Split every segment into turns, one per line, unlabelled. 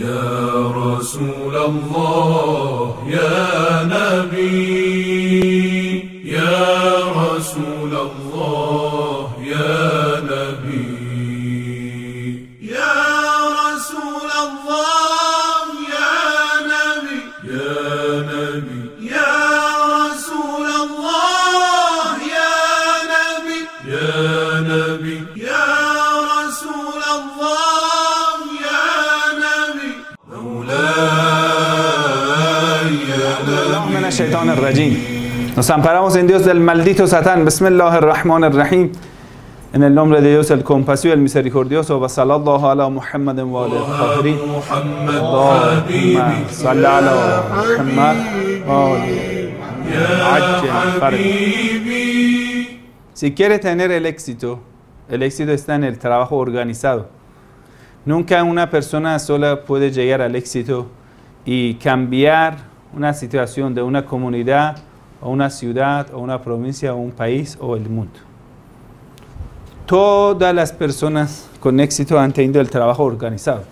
يا رسول الله يا نبي Nos amparamos en Dios del maldito Satán. rahman En el nombre de Dios, el compasivo, el misericordioso. Si quiere tener el éxito, el éxito está en el trabajo organizado. Nunca una persona sola puede llegar al éxito y cambiar una situación de una comunidad o una ciudad o una provincia o un país o el mundo. Todas las personas con éxito han tenido el trabajo organizado.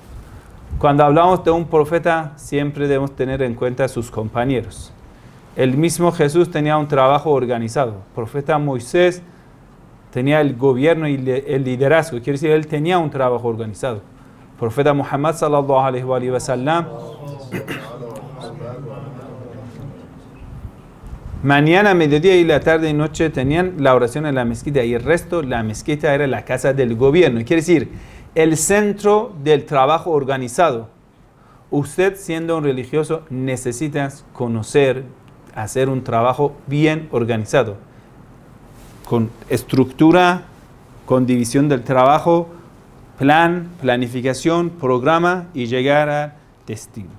Cuando hablamos de un profeta, siempre debemos tener en cuenta a sus compañeros. El mismo Jesús tenía un trabajo organizado. El profeta Moisés tenía el gobierno y el liderazgo. Quiere decir, él tenía un trabajo organizado. profeta Muhammad sallallahu alayhi wa sallam Mañana, mediodía y la tarde y noche tenían la oración en la mezquita y el resto, la mezquita era la casa del gobierno. Quiere decir, el centro del trabajo organizado. Usted siendo un religioso necesita conocer, hacer un trabajo bien organizado, con estructura, con división del trabajo, plan, planificación, programa y llegar al destino.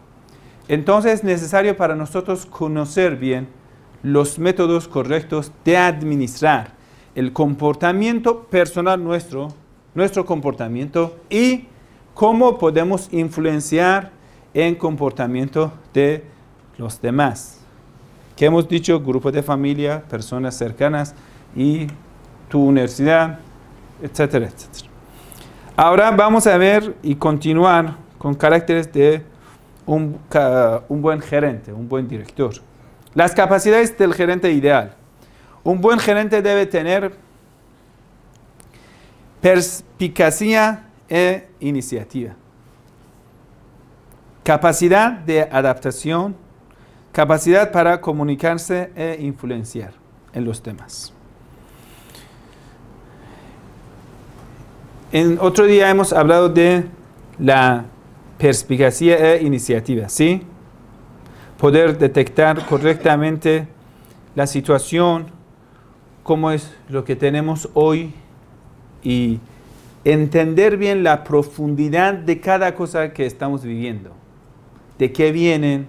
Entonces es necesario para nosotros conocer bien los métodos correctos de administrar el comportamiento personal nuestro, nuestro comportamiento y cómo podemos influenciar en comportamiento de los demás. Que hemos dicho, grupo de familia, personas cercanas y tu universidad, etcétera, etcétera. Ahora vamos a ver y continuar con caracteres de un, un buen gerente, un buen director. Las capacidades del gerente ideal. Un buen gerente debe tener perspicacia e iniciativa. Capacidad de adaptación, capacidad para comunicarse e influenciar en los temas. En otro día hemos hablado de la perspicacia e iniciativa, ¿sí? poder detectar correctamente la situación, cómo es lo que tenemos hoy y entender bien la profundidad de cada cosa que estamos viviendo, de qué vienen,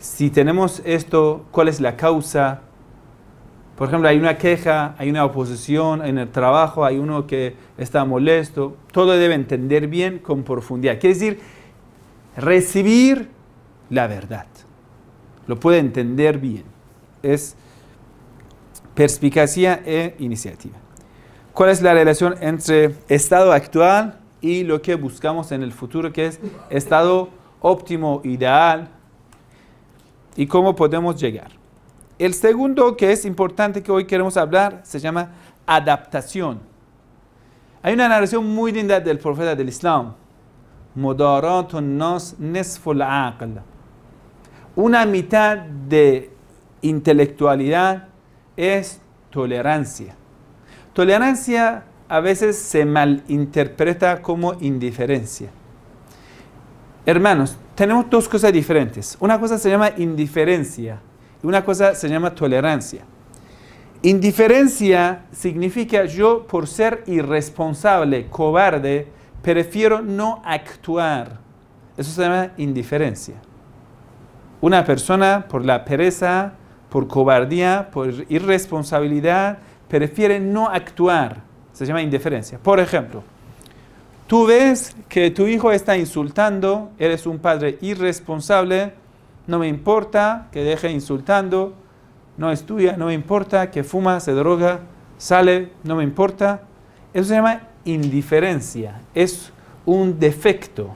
si tenemos esto, cuál es la causa. Por ejemplo, hay una queja, hay una oposición en el trabajo, hay uno que está molesto. Todo debe entender bien con profundidad. Quiere decir, recibir la verdad lo puede entender bien. Es perspicacia e iniciativa. ¿Cuál es la relación entre estado actual y lo que buscamos en el futuro, que es estado óptimo, ideal, y cómo podemos llegar? El segundo que es importante que hoy queremos hablar se llama adaptación. Hay una narración muy linda del profeta del Islam. Mudaratun nas nisful una mitad de intelectualidad es tolerancia. Tolerancia a veces se malinterpreta como indiferencia. Hermanos, tenemos dos cosas diferentes. Una cosa se llama indiferencia y una cosa se llama tolerancia. Indiferencia significa yo por ser irresponsable, cobarde, prefiero no actuar. Eso se llama indiferencia. Una persona por la pereza, por cobardía, por irresponsabilidad, prefiere no actuar. Se llama indiferencia. Por ejemplo, tú ves que tu hijo está insultando, eres un padre irresponsable, no me importa que deje insultando, no estudia, no me importa que fuma, se droga, sale, no me importa. Eso se llama indiferencia, es un defecto.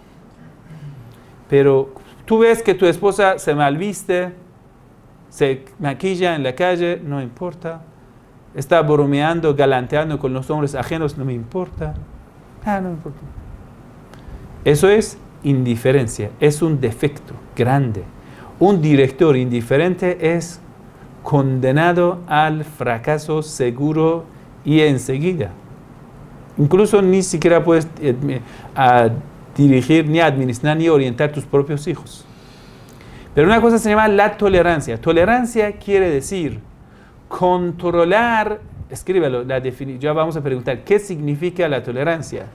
Pero Tú ves que tu esposa se malviste, se maquilla en la calle, no importa. Está bromeando, galanteando con los hombres ajenos, no me importa. Ah, no importa. Eso es indiferencia, es un defecto grande. Un director indiferente es condenado al fracaso seguro y enseguida. Incluso ni siquiera puedes eh, dirigir, ni administrar, ni orientar tus propios hijos. Pero una cosa se llama la tolerancia. Tolerancia quiere decir controlar, escríbelo, la ya vamos a preguntar, ¿qué significa la tolerancia?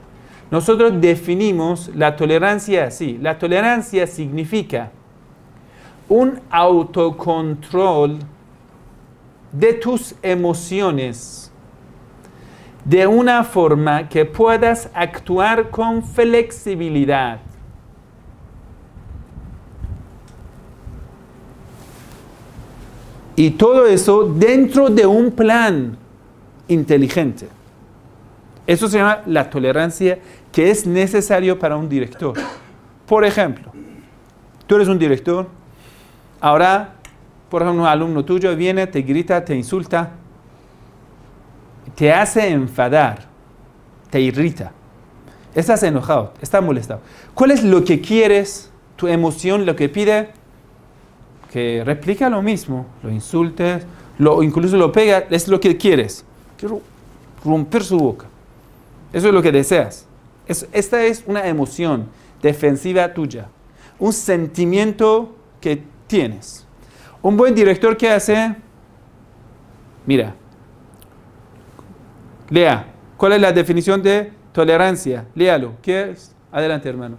Nosotros definimos la tolerancia así. La tolerancia significa un autocontrol de tus emociones de una forma que puedas actuar con flexibilidad. Y todo eso dentro de un plan inteligente. Eso se llama la tolerancia que es necesario para un director. Por ejemplo, tú eres un director, ahora, por ejemplo, un alumno tuyo viene, te grita, te insulta, te hace enfadar, te irrita. Estás enojado, estás molestado. ¿Cuál es lo que quieres? Tu emoción, lo que pide, que replica lo mismo, lo insultes, lo, incluso lo pega, es lo que quieres. Quiero romper su boca. Eso es lo que deseas. esta es una emoción defensiva tuya, un sentimiento que tienes. Un buen director que hace, mira, Lea. ¿Cuál es la definición de tolerancia? Léalo. ¿Qué es? Adelante, hermano.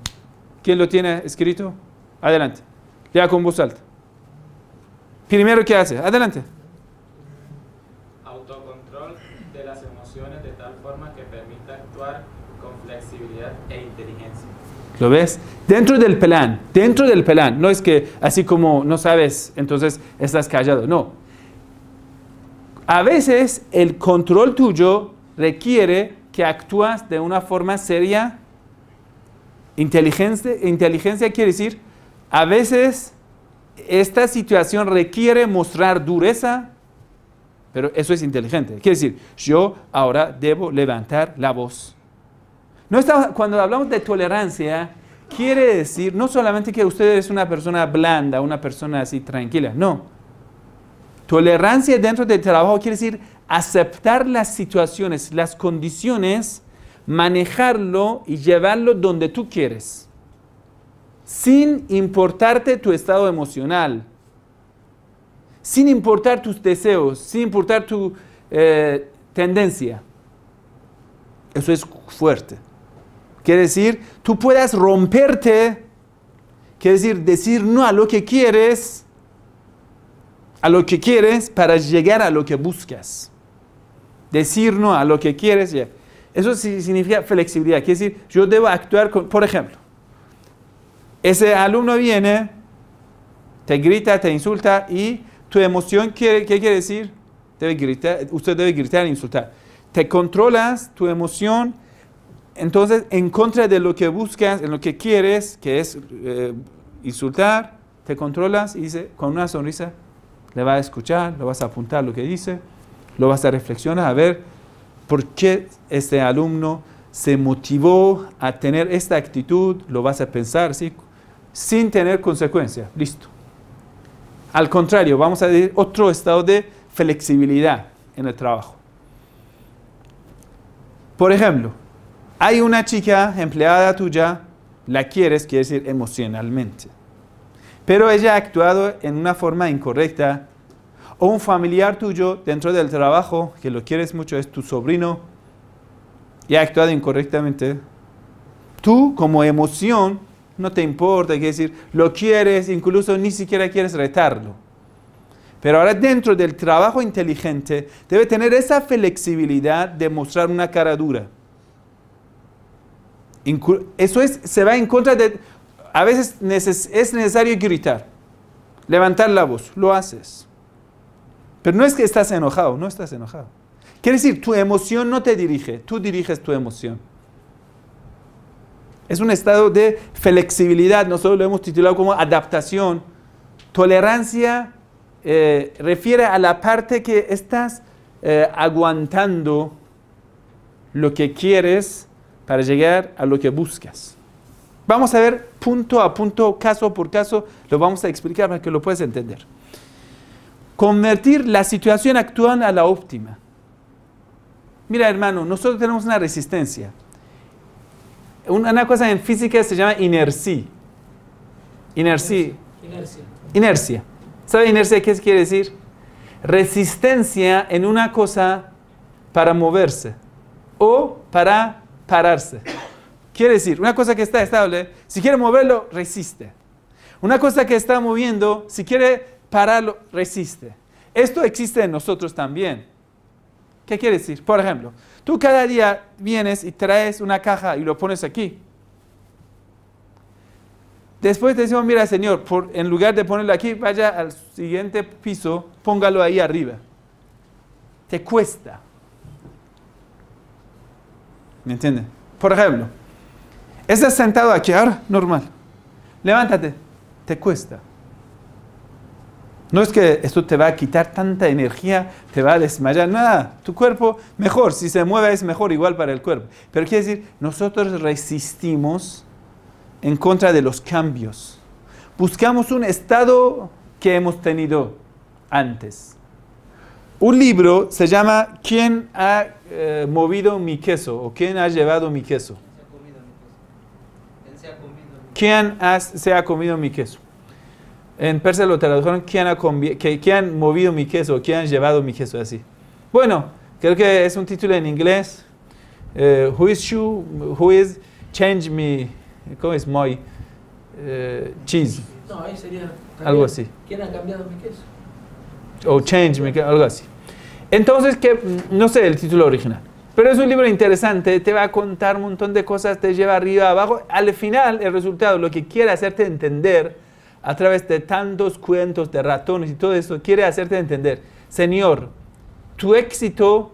¿Quién lo tiene escrito? Adelante. Lea con voz alta. Primero, ¿qué hace? Adelante. Autocontrol de las emociones de tal forma que permita actuar con flexibilidad e inteligencia. ¿Lo ves? Dentro del plan, dentro del plan. No es que así como no sabes, entonces estás callado. No. A veces el control tuyo requiere que actúas de una forma seria. Inteligencia, quiere decir, a veces esta situación requiere mostrar dureza, pero eso es inteligente. Quiere decir, yo ahora debo levantar la voz. cuando hablamos de tolerancia, quiere decir no solamente que usted es una persona blanda, una persona así tranquila, no. Tolerancia dentro del trabajo quiere decir aceptar las situaciones, las condiciones, manejarlo y llevarlo donde tú quieres, sin importarte tu estado emocional, sin importar tus deseos, sin importar tu eh, tendencia. Eso es fuerte. Quiere decir, tú puedas romperte, quiere decir, decir no a lo que quieres, a lo que quieres para llegar a lo que buscas decir no a lo que quieres. Ya. Eso significa flexibilidad. Quiere decir, yo debo actuar por ejemplo, ese alumno viene, te grita, te insulta y tu emoción, quiere, ¿qué quiere decir? Debe gritar, usted debe gritar e insultar. Te controlas tu emoción, entonces en contra de lo que buscas, en lo que quieres, que es eh, insultar, te controlas y dice, con una sonrisa, le vas a escuchar, le vas a apuntar lo que dice lo vas a reflexionar a ver por qué este alumno se motivó a tener esta actitud, lo vas a pensar, sin tener consecuencias, listo. Al contrario, vamos a decir otro estado de flexibilidad en el trabajo. Por ejemplo, hay una chica empleada tuya, la quieres, quiere decir emocionalmente, pero ella ha actuado en una forma incorrecta o un familiar tuyo dentro del trabajo que lo quieres mucho, es tu sobrino, y ha actuado incorrectamente, tú como emoción no te importa, quiere decir, lo quieres, incluso ni siquiera quieres retarlo. Pero ahora dentro del trabajo inteligente debe tener esa flexibilidad de mostrar una cara dura. Eso es, se va en contra de... A veces es necesario gritar, levantar la voz, lo haces. Pero no es que estás enojado, no estás enojado. Quiere decir, tu emoción no te dirige, tú diriges tu emoción. Es un estado de flexibilidad, nosotros lo hemos titulado como adaptación. Tolerancia eh, refiere a la parte que estás eh, aguantando lo que quieres para llegar a lo que buscas. Vamos a ver punto a punto, caso por caso, lo vamos a explicar para que lo puedas entender convertir la situación actual a la óptima. Mira, hermano, nosotros tenemos una resistencia. Una cosa en física se llama inercia. Inercia. Inercia. ¿Sabe inercia qué quiere decir? Resistencia en una cosa para moverse o para pararse. Quiere decir, una cosa que está estable, si quiere moverlo, resiste. Una cosa que está moviendo, si quiere para resiste. Esto existe en nosotros también. ¿Qué quiere decir? Por ejemplo, tú cada día vienes y traes una caja y lo pones aquí. Después te decimos, mira Señor, en lugar de ponerlo aquí, vaya al siguiente piso, póngalo ahí arriba. Te cuesta. ¿Me entiendes? Por ejemplo, estás sentado aquí ahora, normal. Levántate, te cuesta. No es que esto te va a quitar tanta energía, te va a desmayar, nada. Tu cuerpo, mejor, si se mueve es mejor, igual para el cuerpo. Pero quiere decir, nosotros resistimos en contra de los cambios. Buscamos un estado que hemos tenido antes. Un libro se llama ¿Quién ha eh, movido mi queso? o ¿Quién ha llevado mi queso? ¿Quién, se ha comido mi queso? En persa lo tradujeron, ¿quién ha, que, han movido mi queso? ¿Quién ha llevado mi queso? Así. Bueno, creo que es un título en inglés. Eh, who is you, who is change me, ¿cómo es? My eh, cheese. No, ahí sería... Algo así. ¿Quién ha cambiado mi queso? O change me, algo así. Entonces, que no sé el título original. Pero es un libro interesante, te va a contar un montón de cosas, te lleva arriba, abajo. Al final, el resultado, lo que quiere hacerte entender a través de tantos cuentos de ratones y todo eso, quiere hacerte entender, Señor, tu éxito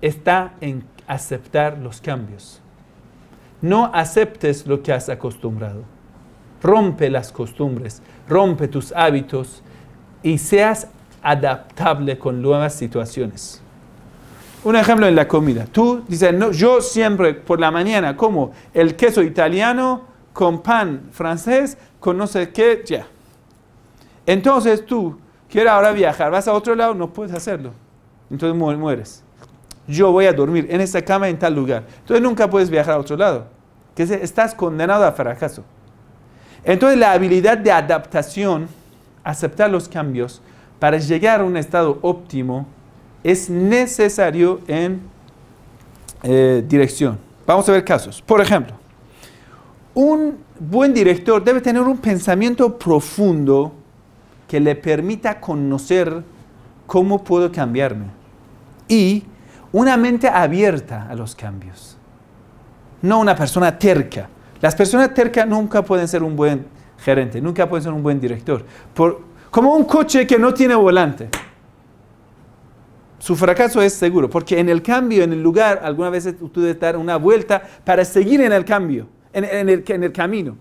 está en aceptar los cambios. No aceptes lo que has acostumbrado. Rompe las costumbres, rompe tus hábitos y seas adaptable con nuevas situaciones. Un ejemplo en la comida. Tú dices, no, yo siempre por la mañana como el queso italiano, con pan francés, con no sé qué, ya. Entonces tú quieres ahora viajar, vas a otro lado, no puedes hacerlo. Entonces mueres. Yo voy a dormir en esta cama en tal lugar. Entonces nunca puedes viajar a otro lado. Que estás condenado a fracaso. Entonces la habilidad de adaptación, aceptar los cambios, para llegar a un estado óptimo, es necesario en eh, dirección. Vamos a ver casos. Por ejemplo, un buen director debe tener un pensamiento profundo que le permita conocer cómo puedo cambiarme y una mente abierta a los cambios, no una persona terca. Las personas tercas nunca pueden ser un buen gerente, nunca pueden ser un buen director. como un coche que no tiene volante. Su fracaso es seguro, porque en el cambio, en el lugar, algunas veces tú debes dar una vuelta para seguir en el cambio en, el, camino.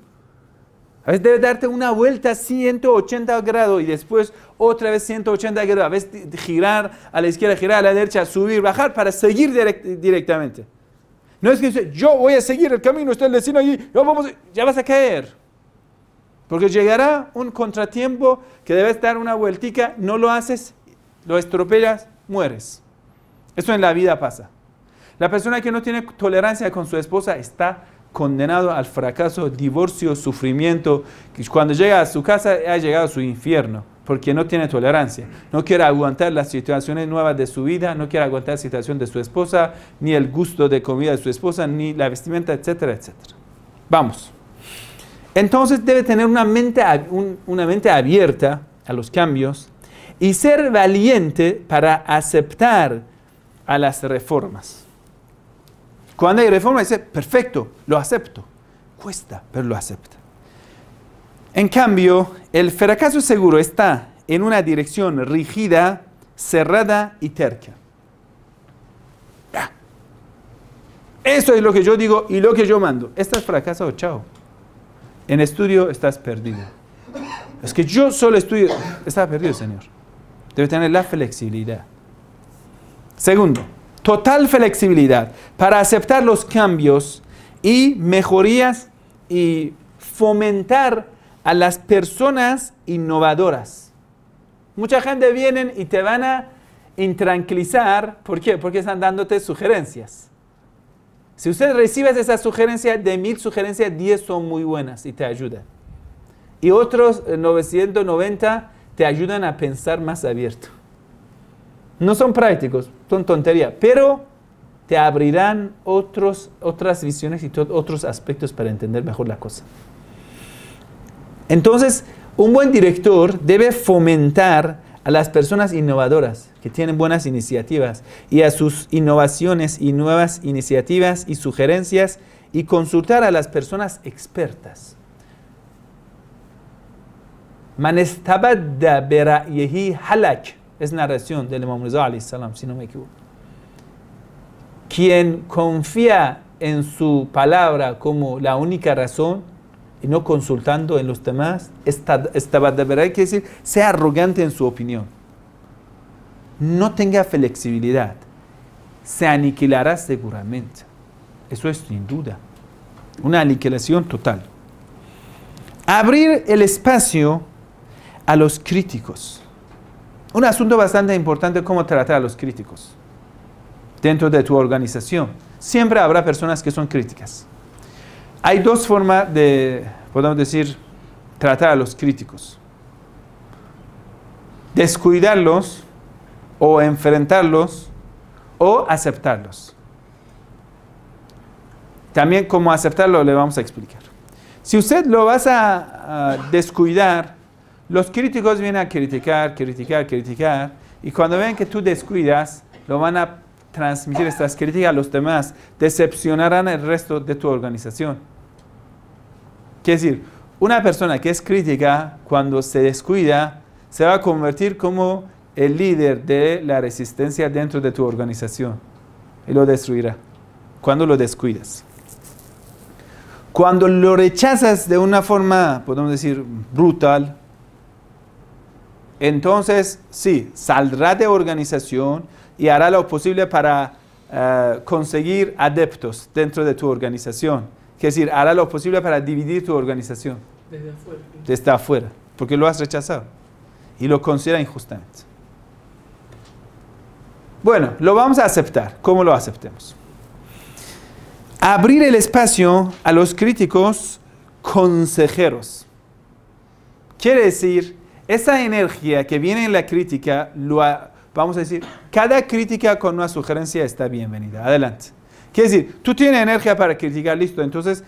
A veces debes darte una vuelta 180 grados y después otra vez 180 grados. A veces girar a la izquierda, girar a la derecha, subir, bajar para seguir directamente. No es que dice, yo voy a seguir el camino, está el vecino allí, ya, vas a caer. Porque llegará un contratiempo que debes dar una vueltica, no lo haces, lo estropeas, mueres. Eso en la vida pasa. La persona que no tiene tolerancia con su esposa está condenado al fracaso, divorcio, sufrimiento, cuando llega a su casa ha llegado a su infierno, porque no tiene tolerancia, no quiere aguantar las situaciones nuevas de su vida, no quiere aguantar la situación de su esposa, ni el gusto de comida de su esposa, ni la vestimenta, etcétera, etcétera. Vamos. Entonces debe tener una mente, una mente abierta a los cambios y ser valiente para aceptar a las reformas. Cuando hay reforma dice, perfecto, lo acepto. Cuesta, pero lo acepta. En cambio, el fracaso seguro está en una dirección rígida, cerrada y terca. Eso es lo que yo digo y lo que yo mando. Estás fracasado, chao. En estudio estás perdido. Es que yo solo estudio. Estás perdido, Señor. Debe tener la flexibilidad. Segundo, total flexibilidad para aceptar los cambios y mejorías y fomentar a las personas innovadoras. Mucha gente viene y te van a intranquilizar. ¿Por qué? Porque están dándote sugerencias. Si usted recibe esas sugerencias, de mil sugerencias, diez son muy buenas y te ayudan. Y otros 990 eh, te ayudan a pensar más abierto. No son prácticos, son tontería. pero te abrirán otros, otras visiones y otros aspectos para entender mejor la cosa. Entonces, un buen director debe fomentar a las personas innovadoras que tienen buenas iniciativas y a sus innovaciones y nuevas iniciativas y sugerencias y consultar a las personas expertas. halach es narración del Imam Reza si no me equivoco. Quien confía en su palabra como la única razón y no consultando en los demás, estaba de verdad que decir, sea arrogante en su opinión. No tenga flexibilidad. Se aniquilará seguramente. Eso es sin duda. Una aniquilación total. Abrir el espacio a los críticos un asunto bastante importante cómo tratar a los críticos dentro de tu organización. Siempre habrá personas que son críticas. Hay dos formas de, podemos decir, tratar a los críticos. Descuidarlos o enfrentarlos o aceptarlos. También cómo aceptarlo le vamos a explicar. Si usted lo vas a descuidar los críticos vienen a criticar, criticar, criticar, y cuando ven que tú descuidas, lo van a transmitir estas críticas a los demás, decepcionarán el resto de tu organización. Quiere decir, una persona que es crítica, cuando se descuida, se va a convertir como el líder de la resistencia dentro de tu organización y lo destruirá cuando lo descuidas. Cuando lo rechazas de una forma, podemos decir, brutal, entonces sí, saldrá de organización y hará lo posible para eh, conseguir adeptos dentro de tu organización. Es decir, hará lo posible para dividir tu organización. Desde afuera. Desde afuera, porque lo has rechazado y lo considera injustamente. Bueno, lo vamos a aceptar. ¿Cómo lo aceptemos? Abrir el espacio a los críticos consejeros. Quiere decir esa energía que viene en la crítica, lo vamos a decir, cada crítica con una sugerencia está bienvenida. Adelante. Quiere decir, tú tienes energía para criticar, listo. Entonces,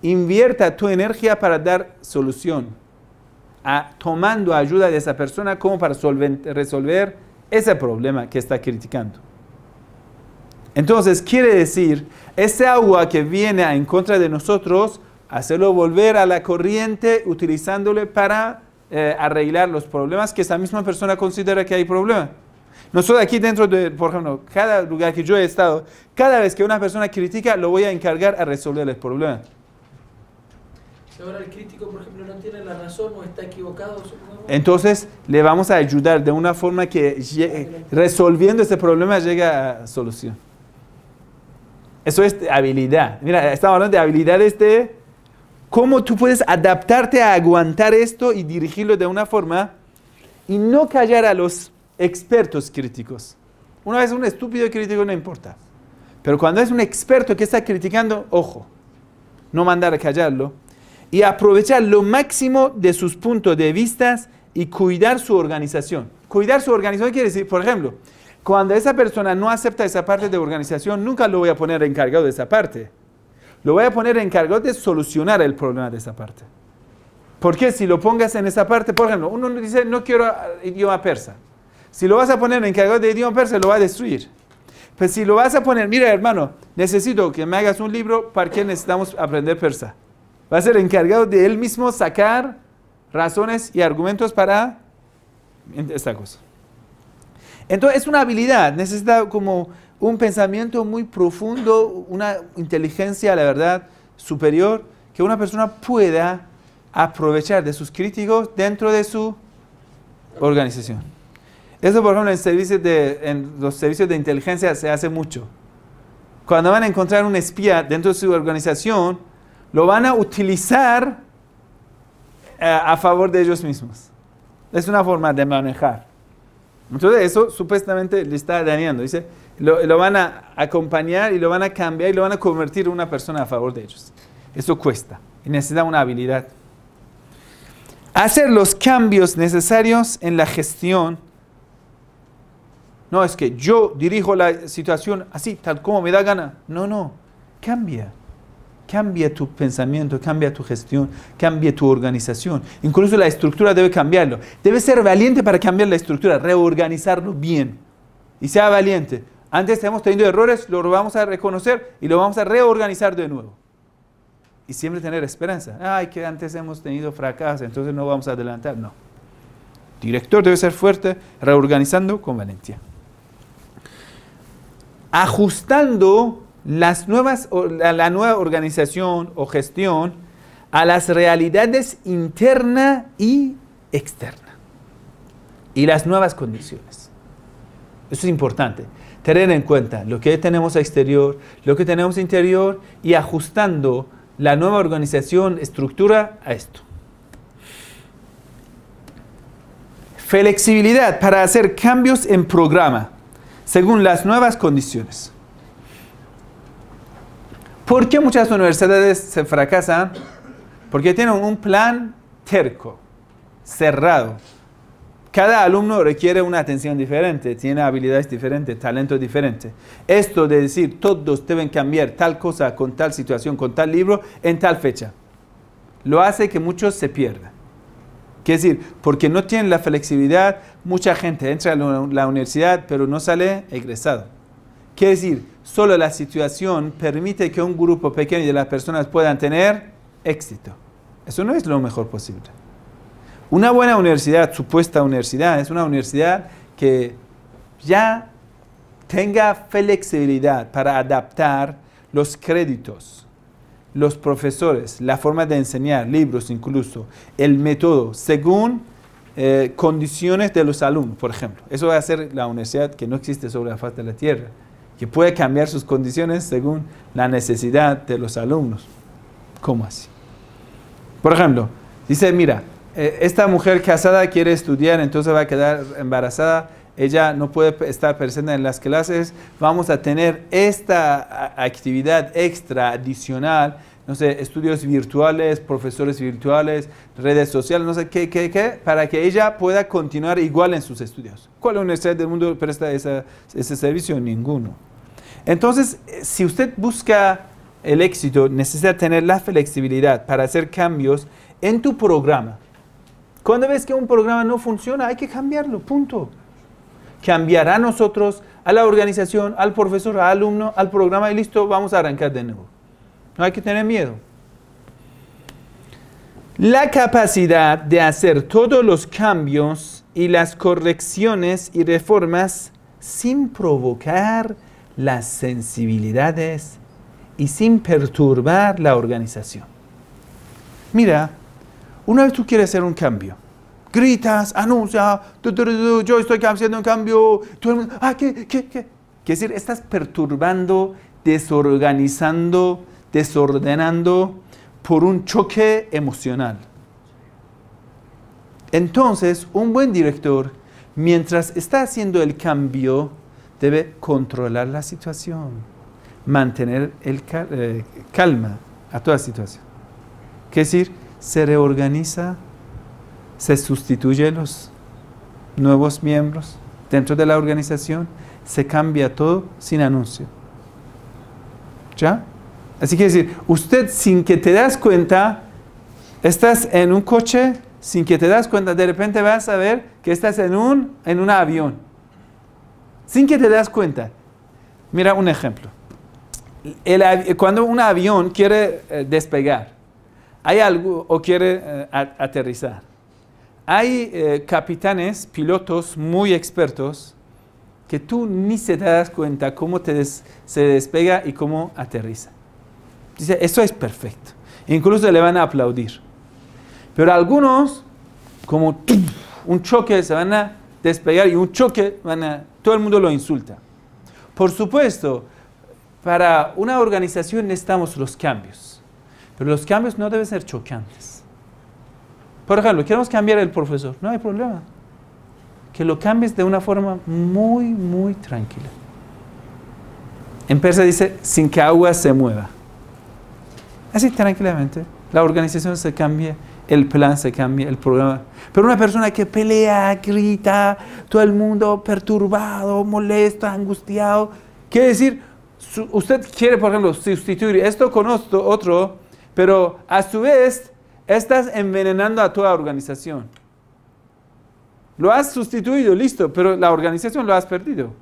invierta tu energía para dar solución, a, tomando ayuda de esa persona como para resolver ese problema que está criticando. Entonces, quiere decir, ese agua que viene en contra de nosotros, hacerlo volver a la corriente utilizándole para eh, arreglar los problemas que esa misma persona considera que hay problema. Nosotros aquí dentro de, por ejemplo, cada lugar que yo he estado, cada vez que una persona critica, lo voy a encargar a resolver el problema. Entonces, le vamos a ayudar de una forma que eh, resolviendo ese problema llega a solución. Eso es habilidad. Mira, estamos hablando de habilidades de cómo tú puedes adaptarte a aguantar esto y dirigirlo de una forma y no callar a los expertos críticos. Una vez un estúpido crítico no importa, pero cuando es un experto que está criticando, ojo, no mandar a callarlo y aprovechar lo máximo de sus puntos de vista y cuidar su organización. Cuidar su organización quiere decir, por ejemplo, cuando esa persona no acepta esa parte de organización, nunca lo voy a poner encargado de esa parte lo voy a poner encargado de solucionar el problema de esa parte. Porque si lo pongas en esa parte, por ejemplo, uno dice, no quiero eh, idioma persa. Si lo vas a poner encargado de idioma persa, lo va a destruir. Pues si lo vas a poner, mira hermano, necesito que me hagas un libro para que necesitamos aprender persa. Va a ser encargado de él mismo sacar razones y argumentos para esta cosa. Entonces es una habilidad, necesita como un pensamiento muy profundo, una inteligencia, la verdad, superior, que una persona pueda aprovechar de sus críticos dentro de su organización. Eso, por ejemplo, en, los servicios de inteligencia se hace mucho. Cuando van a encontrar un espía dentro de su organización, lo van a utilizar eh, a favor de ellos mismos. Es una forma de manejar. Entonces eso supuestamente le está dañando. Dice, lo, van a acompañar y lo van a cambiar y lo van a convertir en una persona a favor de ellos. Eso cuesta y necesita una habilidad. Hacer los cambios necesarios en la gestión. No es que yo dirijo la situación así, tal como me da gana. No, no. Cambia. Cambia tu pensamiento, cambia tu gestión, cambia tu organización. Incluso la estructura debe cambiarlo. Debe ser valiente para cambiar la estructura, reorganizarlo bien. Y sea valiente antes hemos tenido errores, lo vamos a reconocer y lo vamos a reorganizar de nuevo. Y siempre tener esperanza. Ay, que antes hemos tenido fracasos entonces no vamos a adelantar. No. director debe ser fuerte, reorganizando con valentía. Ajustando las nuevas, la nueva organización o gestión a las realidades interna y externa. Y las nuevas condiciones. Eso es importante tener en cuenta lo que tenemos exterior, lo que tenemos interior y ajustando la nueva organización, estructura a esto. Flexibilidad para hacer cambios en programa según las nuevas condiciones. ¿Por qué muchas universidades se fracasan? Porque tienen un plan terco, cerrado. Cada alumno requiere una atención diferente, tiene habilidades diferentes, talentos diferentes. Esto de decir todos deben cambiar tal cosa con tal situación, con tal libro, en tal fecha, lo hace que muchos se pierdan. Quiere decir, porque no tienen la flexibilidad, mucha gente entra a la universidad pero no sale egresado. Quiere decir, solo la situación permite que un grupo pequeño de las personas puedan tener éxito. Eso no es lo mejor posible. Una buena universidad, supuesta universidad, es una universidad que ya tenga flexibilidad para adaptar los créditos, los profesores, la forma de enseñar, libros incluso, el método, según eh, condiciones de los alumnos, por ejemplo. Eso va a ser la universidad que no existe sobre la faz de la tierra, que puede cambiar sus condiciones según la necesidad de los alumnos. ¿Cómo así? Por ejemplo, dice, mira, eh, esta mujer casada quiere estudiar, entonces va a quedar embarazada, ella no puede estar presente en las clases, vamos a tener esta actividad extra, adicional, no sé, estudios virtuales, profesores virtuales, redes sociales, no sé qué, qué, qué, para que ella pueda continuar igual en sus estudios. ¿Cuál universidad del mundo presta ese servicio? Ninguno. Entonces, eh, si usted busca el éxito, necesita tener la flexibilidad para hacer cambios en tu programa. Cuando ves que un programa no funciona, hay que cambiarlo, punto. Cambiar a nosotros, a la organización, al profesor, al alumno, al programa y listo, vamos a arrancar de nuevo. No hay que tener miedo. La capacidad de hacer todos los cambios y las correcciones y reformas sin provocar las sensibilidades y sin perturbar la organización. Mira, una vez tú quieres hacer un cambio, gritas, anuncia, yo estoy haciendo un cambio, todo el mundo, ah, ¿qué, qué, qué? Quiere decir, estás perturbando, desorganizando, desordenando por un choque emocional. Entonces, un buen director, mientras está haciendo el cambio, debe controlar la situación, mantener el eh, calma a toda situación. Quiere decir, se reorganiza, se sustituye los nuevos miembros dentro de la organización, se cambia todo sin anuncio. ¿Ya? Así que decir, usted sin que te das cuenta, estás en un coche, sin que te das cuenta, de repente vas a ver que estás en un, en un avión. Sin que te das cuenta. Mira un ejemplo. cuando un avión quiere eh, despegar, ¿Hay algo o quiere eh, aterrizar? Hay eh, capitanes, pilotos muy expertos que tú ni se das cuenta cómo se despega y cómo aterriza. Dice, eso es perfecto. Incluso le van a aplaudir. Pero algunos, como un choque, se van a despegar y un choque, van a, todo el mundo lo insulta. Por supuesto, para una organización necesitamos los cambios pero los cambios no deben ser chocantes. Por ejemplo, queremos cambiar el profesor. No hay problema. Que lo cambies de una forma muy, muy tranquila. En persa dice, sin que agua se mueva. Así tranquilamente. La organización se cambia, el plan se cambia, el programa. Pero una persona que pelea, grita, todo el mundo perturbado, molesto, angustiado. Quiere decir, usted quiere, por ejemplo, sustituir esto con otro pero a su vez, estás envenenando a toda organización. Lo has sustituido, listo, pero la organización lo has perdido.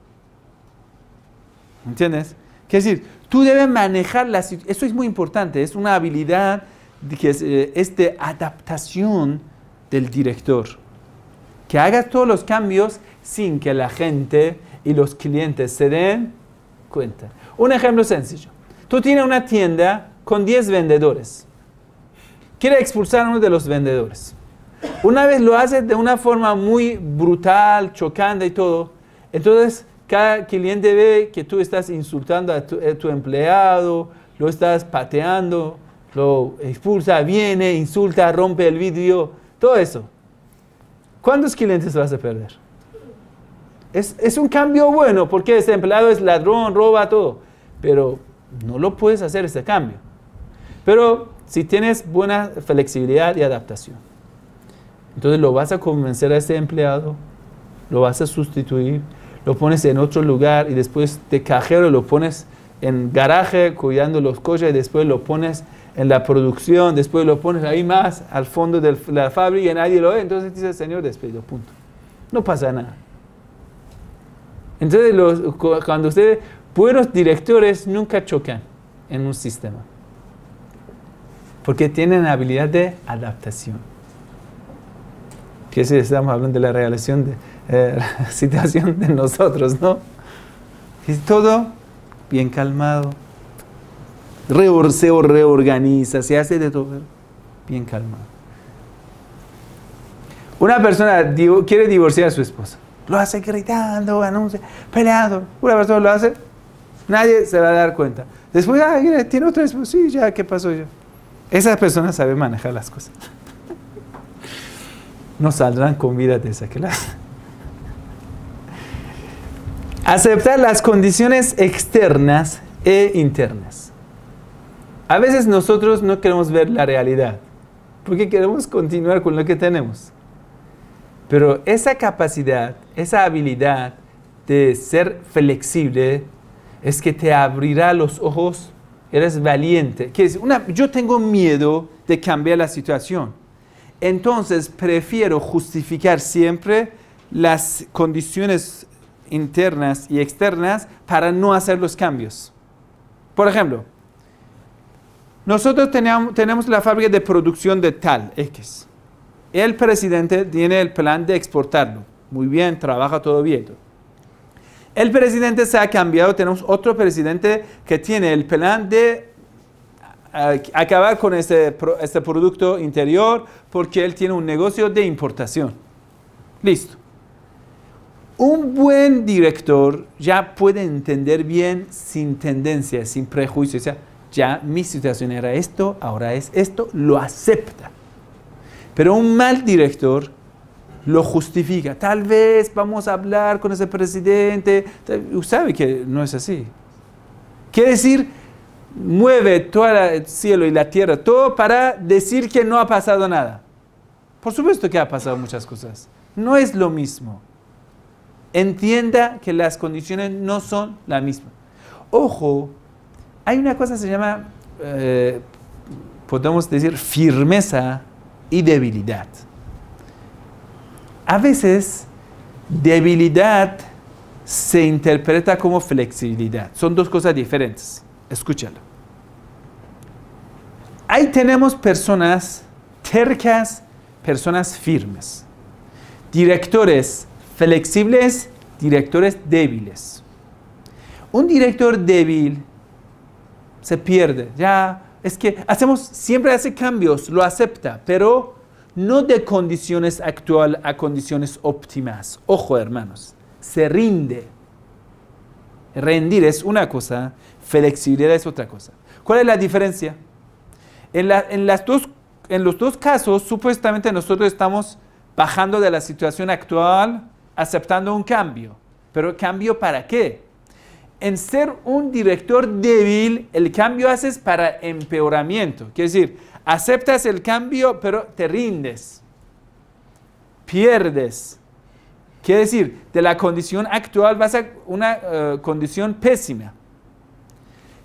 ¿Entiendes? Quiere decir, tú debes manejar la situación. Eso es muy importante, es una habilidad que eh, de adaptación del director. Que hagas todos los cambios sin que la gente y los clientes se den cuenta. Un ejemplo sencillo. Tú tienes una tienda con 10 vendedores. Quiere expulsar a uno de los vendedores. Una vez lo hace de una forma muy brutal, chocante y todo, entonces cada cliente ve que tú estás insultando a tu, empleado, lo estás pateando, lo expulsa, viene, insulta, rompe el vidrio, todo eso. ¿Cuántos clientes vas a perder? es, un cambio bueno porque ese empleado es ladrón, roba todo, pero no lo puedes hacer ese cambio. Pero si tienes buena flexibilidad y adaptación, entonces lo vas a convencer a ese empleado, lo vas a sustituir, lo pones en otro lugar y después de cajero lo pones en garaje cuidando los coches y después lo pones en la producción, después lo pones ahí más al fondo de la fábrica y nadie lo ve, entonces dice el señor despedido, punto. No pasa nada. Entonces cuando ustedes, buenos directores nunca chocan en un sistema porque tienen habilidad de adaptación. Que si estamos hablando de la de eh, la situación de nosotros, ¿no? Es todo bien calmado. Reor, reorganiza, se hace de todo bien calmado. Una persona quiere divorciar a su esposa. Lo hace gritando, anuncia, peleado. Una persona lo hace, nadie se va a dar cuenta. Después, ah, tiene otra esposa. Sí, ya, ¿qué pasó yo? Esas personas saben manejar las cosas. No saldrán con vida de esa clase. Aceptar las condiciones externas e internas. A veces nosotros no queremos ver la realidad, porque queremos continuar con lo que tenemos. Pero esa capacidad, esa habilidad de ser flexible, es que te abrirá los ojos eres valiente. Que es yo tengo miedo de cambiar la situación. Entonces prefiero justificar siempre las condiciones internas y externas para no hacer los cambios. Por ejemplo, nosotros tenemos la fábrica de producción de tal X. El presidente tiene el plan de exportarlo. Muy bien, trabaja todo bien. El presidente se ha cambiado, tenemos otro presidente que tiene el plan de eh, acabar con este, este, producto interior porque él tiene un negocio de importación. Listo. Un buen director ya puede entender bien sin tendencia, sin prejuicio. O sea, ya mi situación era esto, ahora es esto, lo acepta. Pero un mal director lo justifica. Tal vez vamos a hablar con ese presidente. Usted sabe que no es así. Quiere decir, mueve todo el cielo y la tierra, todo para decir que no ha pasado nada. Por supuesto que ha pasado muchas cosas. No es lo mismo. Entienda que las condiciones no son las mismas. Ojo, hay una cosa que se llama, eh, podemos decir, firmeza y debilidad a veces debilidad se interpreta como flexibilidad. Son dos cosas diferentes. Escúchalo. Ahí tenemos personas tercas, personas firmes. Directores flexibles, directores débiles. Un director débil se pierde. Ya, es que hacemos, siempre hace cambios, lo acepta, pero no de condiciones actual a condiciones óptimas. Ojo, hermanos, se rinde. Rendir es una cosa, flexibilidad es otra cosa. ¿Cuál es la diferencia? En, en los dos casos, supuestamente nosotros estamos bajando de la situación actual, aceptando un cambio. Pero cambio para qué? En ser un director débil, el cambio haces para empeoramiento. Quiere decir, Aceptas el cambio, pero te rindes. Pierdes. Quiere decir, de la condición actual vas a una eh, condición pésima.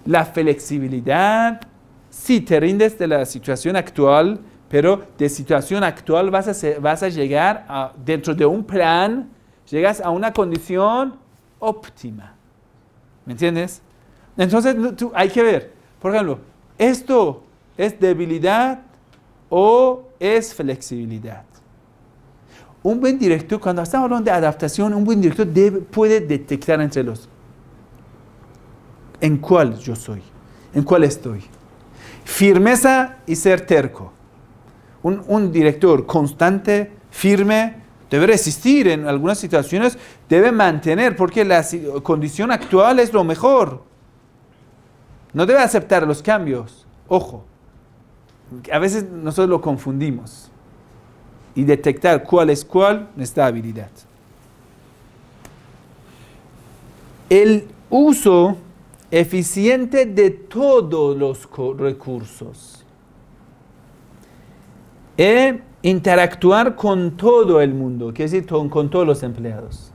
La flexibilidad, sí, te rindes de la situación actual, pero de situación actual vas a, llegar dentro de un plan, llegas a una condición óptima. ¿Me entiendes? Entonces hay que ver, por ejemplo, esto ¿Es debilidad o es flexibilidad? Un buen director, cuando estamos hablando de adaptación, un buen director puede detectar entre los en cuál yo soy, en cuál estoy. Firmeza y ser terco. Un, un director constante, firme, debe resistir en algunas situaciones, debe mantener, porque la condición actual es lo mejor. No debe aceptar los cambios. Ojo. A veces nosotros lo confundimos y detectar cuál es cuál nuestra habilidad. El uso eficiente de todos los recursos. E interactuar con todo el mundo, quiere decir, con todos los empleados.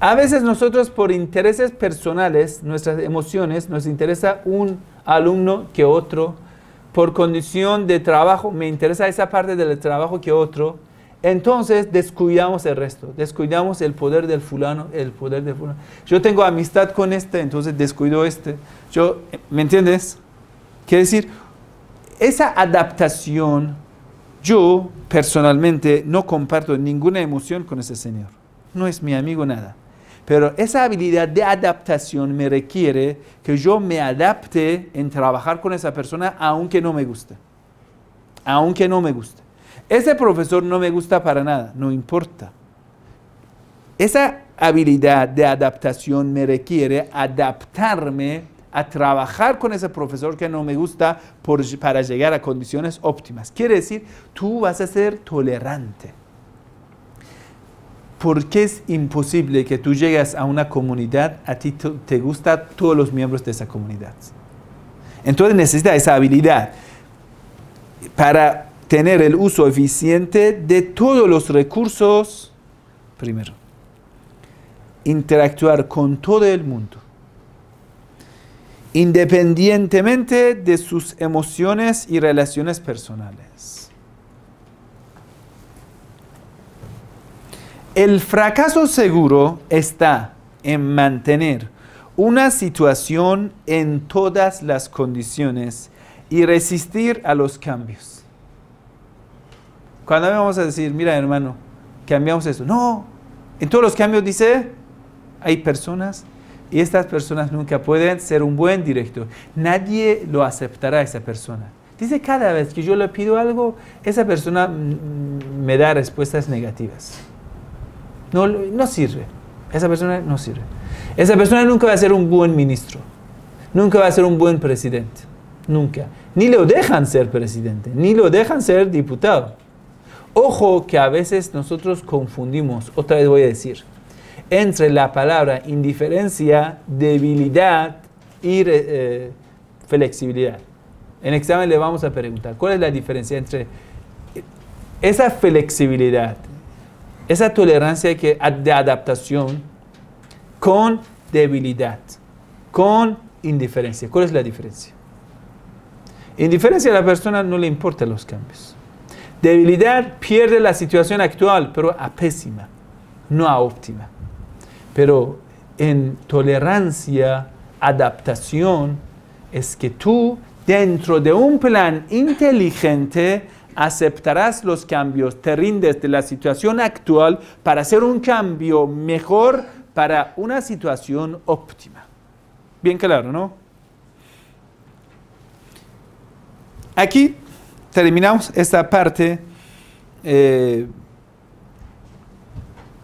A veces nosotros por intereses personales, nuestras emociones, nos interesa un alumno que otro por condición de trabajo, me interesa esa parte del trabajo que otro, entonces descuidamos el resto, descuidamos el poder del fulano, el poder del fulano. Yo tengo amistad con este, entonces descuido este. Yo, ¿Me entiendes? Quiere decir, esa adaptación, yo personalmente no comparto ninguna emoción con ese señor. No es mi amigo nada. Pero esa habilidad de adaptación me requiere que yo me adapte en trabajar con esa persona aunque no me guste. Aunque no me guste. Ese profesor no me gusta para nada, no importa. Esa habilidad de adaptación me requiere adaptarme a trabajar con ese profesor que no me gusta para llegar a condiciones óptimas. Quiere decir, tú vas a ser tolerante qué es imposible que tú llegas a una comunidad, a ti te gusta todos los miembros de esa comunidad. Entonces necesitas esa habilidad para tener el uso eficiente de todos los recursos, primero, interactuar con todo el mundo, independientemente de sus emociones y relaciones personales El fracaso seguro está en mantener una situación en todas las condiciones y resistir a los cambios. Cuando vamos a decir, mira hermano, cambiamos esto. No, en todos los cambios dice, hay personas y estas personas nunca pueden ser un buen director. Nadie lo aceptará a esa persona. Dice, cada vez que yo le pido algo, esa persona me da respuestas negativas. No, sirve. Esa persona no sirve. Esa persona nunca va a ser un buen ministro. Nunca va a ser un buen presidente. Nunca. Ni lo dejan ser presidente, ni lo dejan ser diputado. Ojo que a veces nosotros confundimos, otra vez voy a decir, entre la palabra indiferencia, debilidad y eh, flexibilidad. En examen le vamos a preguntar, ¿cuál es la diferencia entre esa flexibilidad esa tolerancia que, de adaptación con debilidad, con indiferencia. ¿Cuál es la diferencia? Indiferencia a la persona no le importan los cambios. Debilidad pierde la situación actual, pero a pésima, no a óptima. Pero en tolerancia, adaptación, es que tú dentro de un plan inteligente aceptarás los cambios, te rindes de la situación actual para hacer un cambio mejor para una situación óptima. Bien claro, ¿no? Aquí terminamos esta parte. Eh,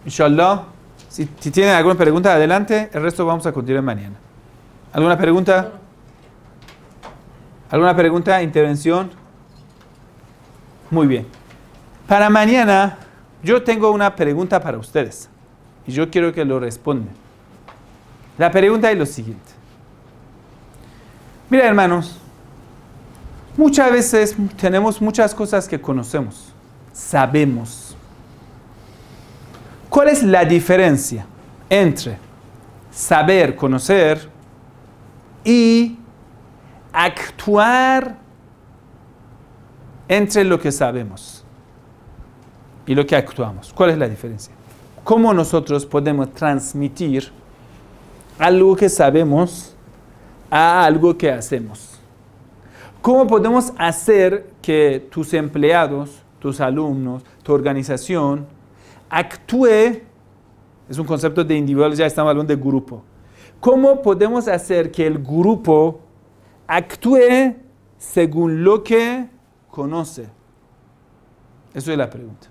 inshallah, si, si tienen alguna pregunta, adelante. El resto vamos a continuar mañana. ¿Alguna pregunta? ¿Alguna pregunta? ¿Intervención? Muy bien. Para mañana yo tengo una pregunta para ustedes y yo quiero que lo respondan. La pregunta es lo siguiente. Mira hermanos, muchas veces tenemos muchas cosas que conocemos, sabemos. ¿Cuál es la diferencia entre saber, conocer y actuar entre lo que sabemos y lo que actuamos. ¿Cuál es la diferencia? ¿Cómo nosotros podemos transmitir algo que sabemos a algo que hacemos? ¿Cómo podemos hacer que tus empleados, tus alumnos, tu organización actúe? Es un concepto de individual, ya estamos hablando de grupo. ¿Cómo podemos hacer que el grupo actúe según lo que conoce? Eso es la pregunta.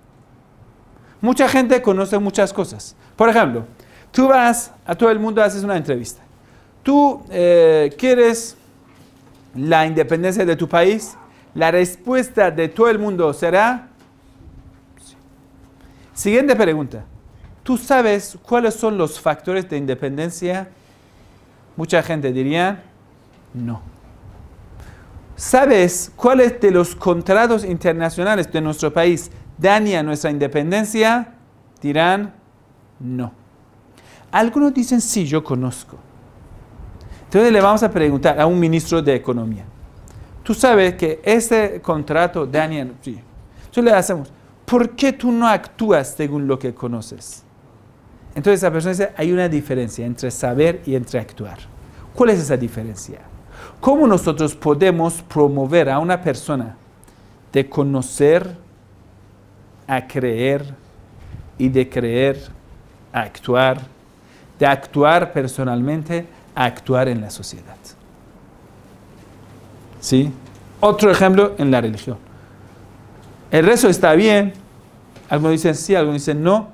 Mucha gente conoce muchas cosas. Por ejemplo, tú vas a todo el mundo, haces una entrevista. Tú eh, quieres la independencia de tu país. La respuesta de todo el mundo será... Siguiente pregunta. ¿Tú sabes cuáles son los factores de independencia? Mucha gente diría, no. ¿Sabes cuáles de los contratos internacionales de nuestro país dañan nuestra independencia? Dirán, no. Algunos dicen, sí, yo conozco. Entonces le vamos a preguntar a un ministro de Economía. Tú sabes que ese contrato daña... Sí. Entonces le hacemos, ¿por qué tú no actúas según lo que conoces? Entonces esa persona dice, hay una diferencia entre saber y entre actuar. ¿Cuál es esa diferencia? ¿Cómo nosotros podemos promover a una persona de conocer a creer y de creer a actuar, de actuar personalmente a actuar en la sociedad? ¿Sí? Otro ejemplo en la religión. El rezo está bien, algunos dicen sí, algunos dicen no.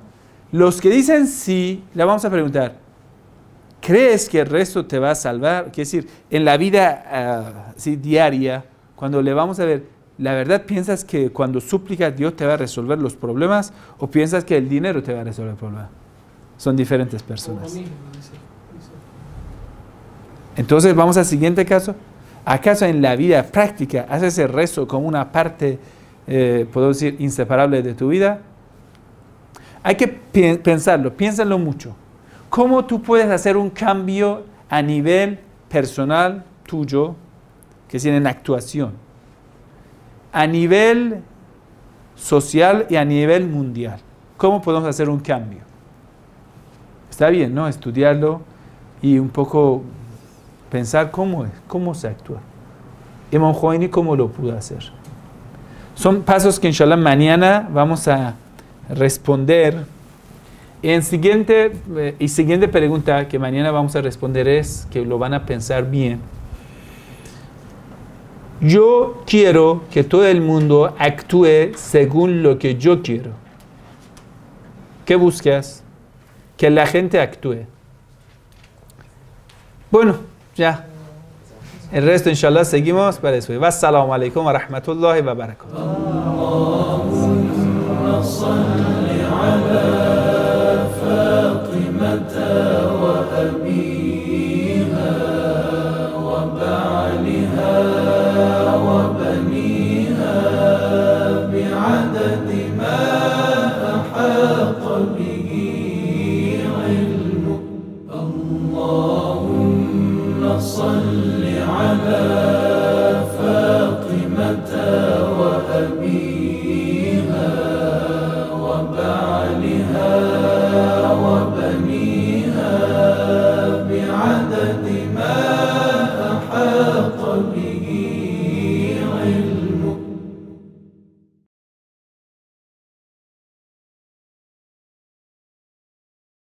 Los que dicen sí, le vamos a preguntar, crees que el resto te va a salvar, quiere decir, en la vida ah, diaria, cuando le vamos a ver, ¿la verdad piensas que cuando suplicas Dios te va a resolver los problemas o piensas que el dinero te va a resolver el problema? Son diferentes personas. Entonces vamos al siguiente caso. ¿Acaso en la vida práctica haces el rezo como una parte, eh, puedo decir, inseparable de tu vida? Hay que pensarlo, piénsalo mucho. ¿Cómo tú puedes hacer un cambio a nivel personal tuyo, que es en actuación, a nivel social y a nivel mundial? ¿Cómo podemos hacer un cambio? Está bien, ¿no? Estudiarlo y un poco pensar cómo es, cómo se actúa. Y Khomeini cómo lo pudo hacer. Son pasos que inshallah mañana vamos a responder en siguiente, eh, y siguiente pregunta que mañana vamos a responder es, que lo van a pensar bien. Yo quiero que todo el mundo actúe según lo que yo quiero. ¿Qué buscas? Que la gente actúe. Bueno, ya. El resto, inshallah, seguimos para eso. Wassalamu alaikum wa rahmatullahi wa barakatuh.